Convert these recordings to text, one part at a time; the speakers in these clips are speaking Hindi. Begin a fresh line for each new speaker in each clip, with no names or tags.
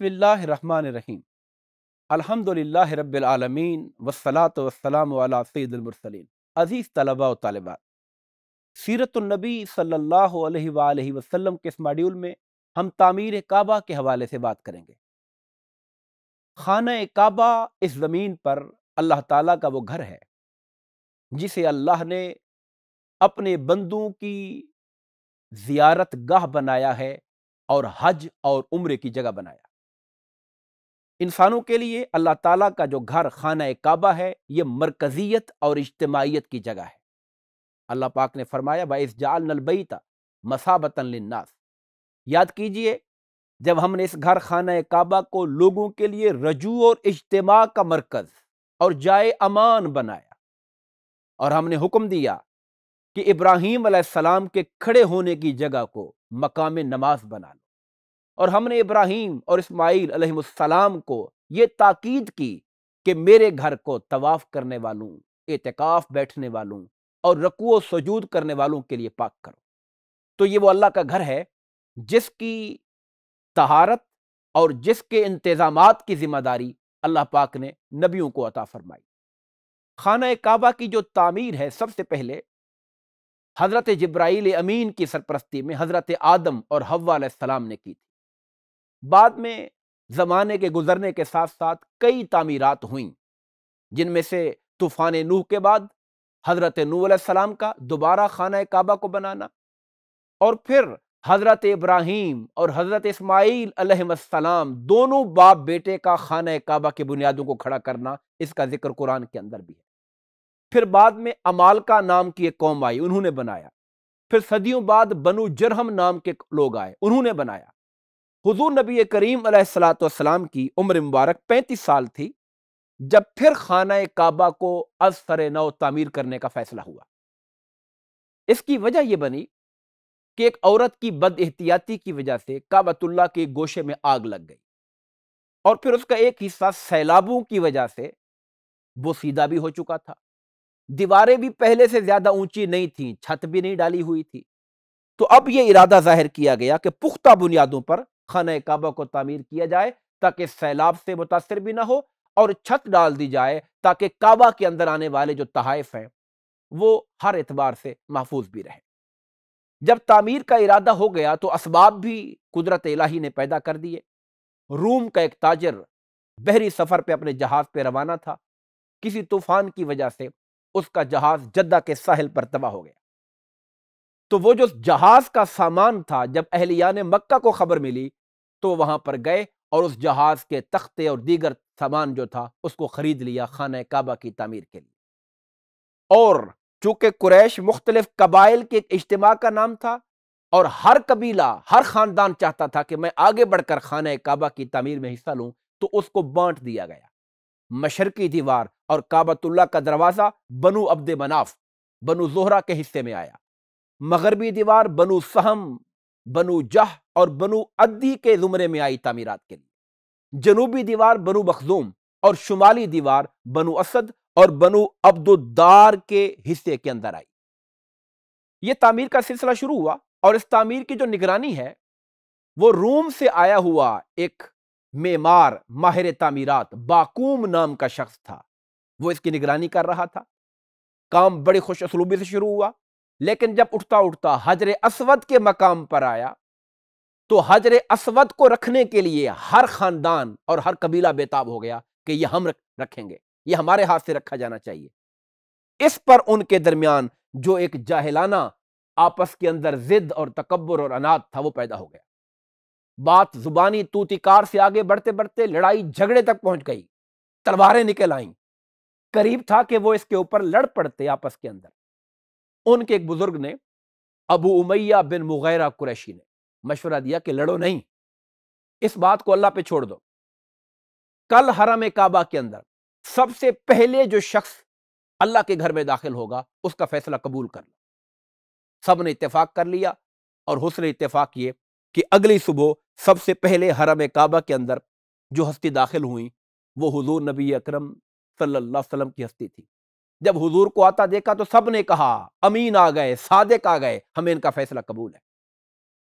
बसमीम अलहमदिल्ला रबालमीन वसलात वसलाम सैदमरसलिन अज़ीज़ तलबा व तलबात सीरतनबी सल्ला वसम के इस मॉड्यूल में हम तामीर काबा के हवाले से बात करेंगे खाना काबा इस ज़मीन पर अल्लाह ताला का वो घर है जिसे अल्लाह ने अपने बंदों की जियारत गाह बनाया है और हज और उम्र की जगह बनाया इंसानों के लिए अल्लाह ताला का जो घर खाना काबा है ये मरकजियत और इज्तमाहीत की जगह है अल्लाह पाक ने फरमाया इस जाल नलबईता मसाबतन लिन्नास याद कीजिए जब हमने इस घर खाना काबा को लोगों के लिए रजू और इज्तम का मरकज और जाए अमान बनाया और हमने हुक्म दिया कि इब्राहीम के खड़े होने की जगह को मकाम नमाज बना और हमने इब्राहिम और इस्माइल अलैहिस्सलाम को ये ताकीद की कि मेरे घर को तवाफ़ करने वालों एतकाफ़ बैठने वालों और रकू सजूद करने वालों के लिए पाक करो तो ये वो अल्लाह का घर है जिसकी तहारत और जिसके इंतज़ाम की ज़िम्मेदारी अल्लाह पाक ने नबियों को अता फरमाई खाना काबा की जो तामीर है सबसे पहले हज़रत जब्राईल अमीन की सरपरस्ती में हज़रत आदम और हव्वा सलाम ने की थी बाद में ज़माने के गुजरने के साथ साथ कई तामीरत हुई जिनमें से तूफ़ान नूह के बाद हज़रत नूसम का दोबारा खाना काबा को बनाना और फिर हज़रत इब्राहिम और हज़रत इसमाईल सलाम दोनों बाप बेटे का खाना काबा की बुनियादों को खड़ा करना इसका जिक्र कुरान के अंदर भी है फिर बाद में अमालका नाम की एक कौम आई उन्होंने बनाया फिर सदियों बाद बनु जरहम नाम के लोग आए उन्होंने बनाया हजूर नबी करीम सलाम की उम्र मुबारक पैंतीस साल थी जब फिर खाना काबा को असर नौ तामीर करने का फैसला हुआ इसकी वजह यह बनी कि एक औरत की बद एहतियाती की वजह से काबतुल्ला के गोशे में आग लग गई और फिर उसका एक हिस्सा सैलाबों की वजह से वो सीधा भी हो चुका था दीवारें भी पहले से ज्यादा ऊंची नहीं थी छत भी नहीं डाली हुई थी तो अब यह इरादा जाहिर किया गया कि पुख्ता बुनियादों पर खाना काबा को तामीर किया जाए ताकि सैलाब से मुतासर भी ना हो और छत डाल दी जाए ताकि काबा के अंदर आने वाले जो तहफ हैं वो हर एतबार से महफूज भी रहे जब तामीर का इरादा हो गया तो इसबाब भी कुदरत इलाही ने पैदा कर दिए रूम का एक ताजर बहरी सफ़र पे अपने जहाज़ पे रवाना था किसी तूफान की वजह से उसका जहाज़ जद्दा के साहिल पर तबाह हो गया तो वो जो जहाज का सामान था जब अहलिया ने मक्का को खबर मिली तो वहां पर गए और उस जहाज के तख्ते और दीगर सामान जो था उसको खरीद लिया खाना काबा की तमीर के लिए और चूंकि कुरैश मुख्तलिफ कबाइल के एक इज्तम का नाम था और हर कबीला हर खानदान चाहता था कि मैं आगे बढ़कर खाना काबा की तमीर में हिस्सा लूं तो उसको बांट दिया गया मशरकी दीवार और काबतुल्ला का दरवाज़ा बनु अब्दे मनाफ बनु जोहरा के हिस्से में आया मगरबी दीवार बनु सहम बनु जह और बनु अद्दी के जुमरे में आई तामीरत के लिए जनूबी दीवार बनु मखजूम और शुमाली दीवार बनु असद और बनु अब्दुद्दार के हिस्से के अंदर आई ये तामीर का सिलसिला शुरू हुआ और इस तमीर की जो निगरानी है वो रोम से आया हुआ एक मेमार माहिर तमीरत बाकूम नाम का शख्स था वो इसकी निगरानी कर रहा था काम बड़ी खुश असलूबी से शुरू हुआ लेकिन जब उठता उठता हजर असवद के मकाम पर आया तो हजर असवद को रखने के लिए हर खानदान और हर कबीला बेताब हो गया कि यह हम रखेंगे यह हमारे हाथ से रखा जाना चाहिए इस पर उनके दरमियान जो एक जाहिलाना आपस के अंदर जिद और तकबर और अनाथ था वो पैदा हो गया बात जुबानी तूतिकार से आगे बढ़ते बढ़ते लड़ाई झगड़े तक पहुंच गई तलवारें निकल आईं करीब था कि वो इसके ऊपर लड़ पड़ते आपस के अंदर उनके एक बुजुर्ग ने अबू उमैया बिन मुगैरा कुरैशी ने मशवरा दिया कि लड़ो नहीं इस बात को अल्लाह पे छोड़ दो कल हरम काबा के अंदर सबसे पहले जो शख्स अल्लाह के घर में दाखिल होगा उसका फैसला कबूल कर लो सब ने इतफाक कर लिया और हुसन इतफाक ये कि अगली सुबह सबसे पहले हरम काबा के अंदर जो हस्ती दाखिल हुई वो हजूर नबी अक्रम सल्लल्लाहु अलैहि की हस्ती थी जब हुजूर को आता देखा तो सब ने कहा अमीन आ गए सादिक आ गए हमें इनका फैसला कबूल है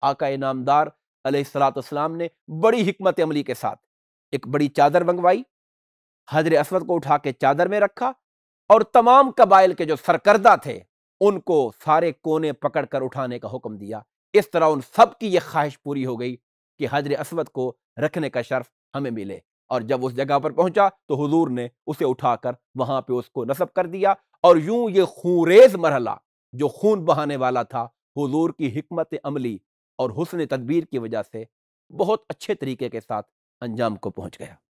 आका इनामदार अलैहिस्सलाम ने बड़ी हमत अमली के साथ एक बड़ी चादर मंगवाई हजर असवद को उठा के चादर में रखा और तमाम कबाइल के जो सरकर्दा थे उनको सारे कोने पकड़ कर उठाने का हुक्म दिया इस तरह उन सब की यह ख्वाहिश पूरी हो गई कि हजर असवद को रखने का शर्फ हमें मिले और जब उस जगह पर पहुंचा तो हुजूर ने उसे उठाकर वहां पे उसको नसब कर दिया और यूं ये खूनरेज मरहला जो खून बहाने वाला था हुजूर की हमत अमली और हुसन तदबीर की वजह से बहुत अच्छे तरीके के साथ अंजाम को पहुंच गया